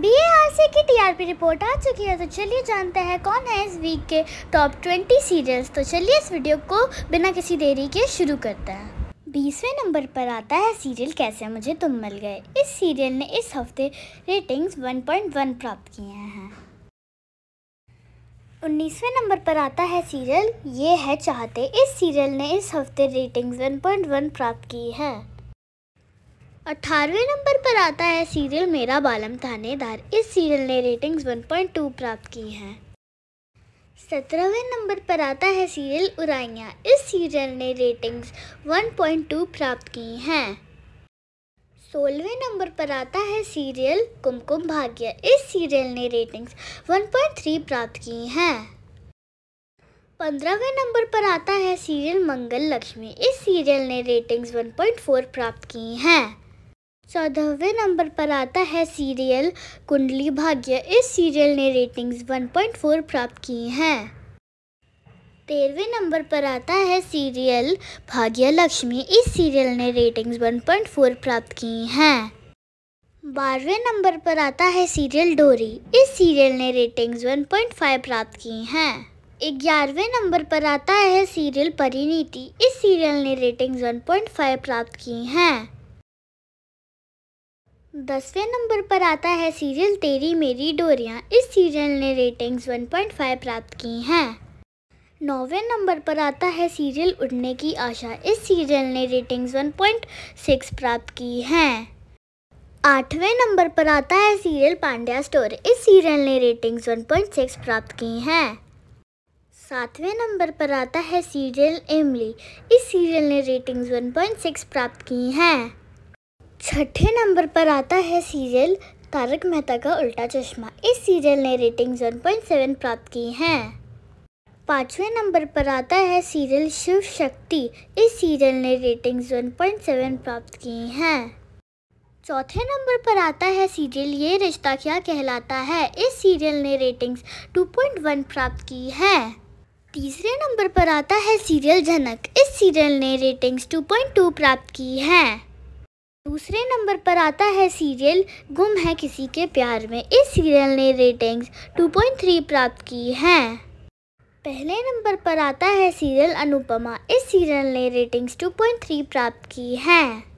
B की TRP report आ चुकी है तो चलिए जानते हैं कौन है इस वीक के टॉप ट्वेंटी सीरियल्स तो चलिए इस वीडियो को बिना किसी देरी के शुरू करते हैं बीसवें नंबर पर आता है सीरियल कैसे मुझे तुम मिल गए इस सीरियल ने इस हफ्ते रेटिंग्स 1.1 प्राप्त किए हैं उन्नीसवें नंबर पर आता है सीरियल ये है चाहते इस सीरियल ने इस हफ्ते रेटिंग्स 1.1 प्राप्त की है अठारहवें नंबर पर आता है सीरियल मेरा बालम थानेदार इस सीरियल ने रेटिंग्स 1.2 प्राप्त की हैं सत्रहवें नंबर पर आता है सीरियल उराइयाँ इस सीरियल ने रेटिंग्स 1.2 प्राप्त की हैं सोलहवें नंबर पर आता है सीरियल कुमकुम भाग्य इस सीरियल ने रेटिंग्स 1.3 प्राप्त की हैं पंद्रहवें नंबर पर आता है सीरियल मंगल लक्ष्मी इस सीरियल ने रेटिंग्स 1.4 प्राप्त की हैं चौदहवें नंबर पर आता है सीरियल कुंडली भाग्य इस सीरियल ने रेटिंग्स 1.4 प्राप्त की हैं तेरहवें नंबर पर आता है सीरियल भाग्य लक्ष्मी इस सीरियल ने रेटिंग्स 1.4 प्राप्त की हैं बारहवें नंबर पर आता है सीरियल डोरी इस सीरियल ने रेटिंग्स 1.5 प्राप्त की हैं ग्यारहवें नंबर पर आता है सीरियल परिणीति इस सीरियल ने रेटिंग्स 1.5 प्राप्त की हैं दसवें नंबर पर आता है सीरियल तेरी मेरी डोरियाँ इस सीरियल ने रेटिंग्स 1.5 प्राप्त की हैं नौवें नंबर पर आता है सीरियल उड़ने की आशा इस सीरियल ने रेटिंग्स 1.6 प्राप्त की हैं आठवें नंबर पर आता है सीरियल पांड्या स्टोर इस सीरियल ने रेटिंग्स 1.6 प्राप्त की हैं सातवें नंबर पर आता है सीरियल इमली इस सीरियल ने रेटिंग्स सिक्स प्राप्त की हैं छठे नंबर पर आता है सीरियल तारक मेहता का उल्टा चश्मा इस सीरियल ने रेटिंग्स 1.7 प्राप्त की हैं पाँचवें नंबर पर आता है सीरियल शिव शक्ति इस सीरियल ने रेटिंग्स 1.7 प्राप्त की हैं चौथे नंबर पर आता है सीरियल ये रिश्ता क्या कहलाता है इस सीरियल ने रेटिंग्स 2.1 प्राप्त की है तीसरे नंबर पर आता है सीरियल झनक इस सीरियल ने रेटिंग्स 2.2 प्राप्त की हैं दूसरे नंबर पर आता है सीरियल गुम है किसी के प्यार में इस सीरियल ने रेटिंग्स 2.3 प्राप्त की हैं पहले नंबर पर आता है सीरियल अनुपमा इस सीरियल ने रेटिंग्स 2.3 प्राप्त की हैं